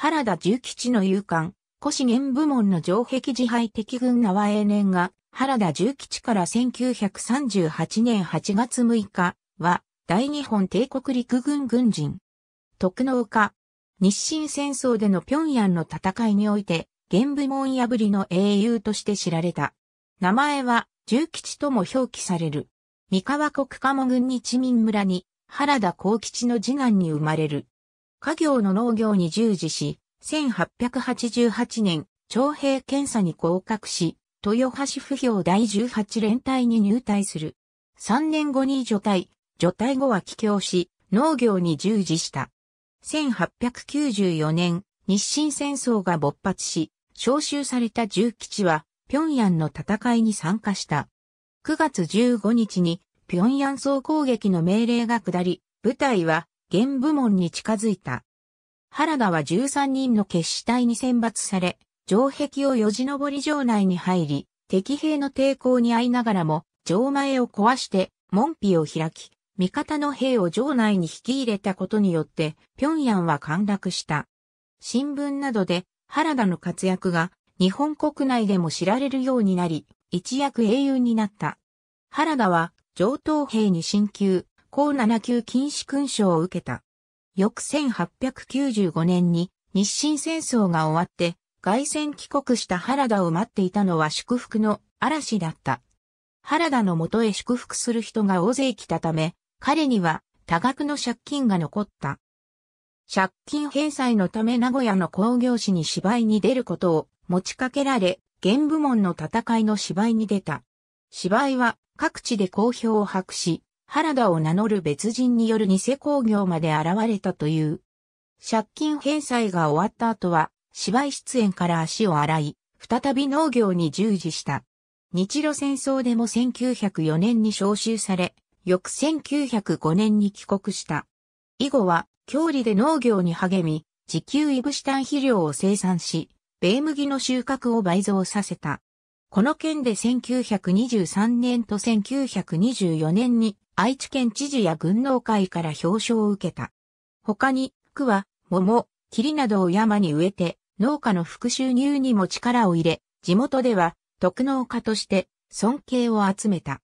原田重吉の勇敢、古資源部門の城壁自敗敵軍縄永年が、原田重吉から1938年8月6日は、大日本帝国陸軍軍人。徳能家。日清戦争での平壌の戦いにおいて、玄武門破りの英雄として知られた。名前は、重吉とも表記される。三河国鴨郡日民村に、原田幸吉の次男に生まれる。家業の農業に従事し、1888年、徴兵検査に合格し、豊橋不評第18連隊に入隊する。3年後に除隊、除隊後は帰郷し、農業に従事した。1894年、日清戦争が勃発し、召集された重吉は、平壌の戦いに参加した。9月15日に、平壌総攻撃の命令が下り、部隊は現部門に近づいた。原田は13人の決死隊に選抜され、城壁をよじ登り城内に入り、敵兵の抵抗に遭いながらも、城前を壊して、門扉を開き、味方の兵を城内に引き入れたことによって、平壌は陥落した。新聞などで、原田の活躍が、日本国内でも知られるようになり、一躍英雄になった。原田は、城東兵に進級、高7級禁止勲章を受けた。翌1895年に日清戦争が終わって外戦帰国した原田を待っていたのは祝福の嵐だった。原田のもとへ祝福する人が大勢来たため、彼には多額の借金が残った。借金返済のため名古屋の工業士に芝居に出ることを持ちかけられ、現部門の戦いの芝居に出た。芝居は各地で好評を博し、原田を名乗る別人による偽工業まで現れたという。借金返済が終わった後は、芝居出演から足を洗い、再び農業に従事した。日露戦争でも1904年に召集され、翌1905年に帰国した。以後は、郷里で農業に励み、自給イブシタン肥料を生産し、米麦の収穫を倍増させた。この件で1923年と1924年に愛知県知事や軍農会から表彰を受けた。他に、区は、桃、霧などを山に植えて、農家の復収入にも力を入れ、地元では、特農家として、尊敬を集めた。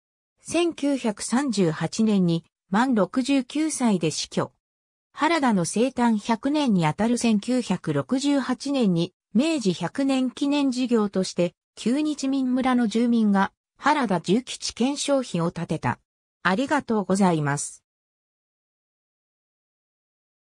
1938年に、満69歳で死去。原田の生誕100年にあたる1968年に、明治100年記念事業として、旧日民村の住民が、原田重吉県商品を建てた。ありがとうございます。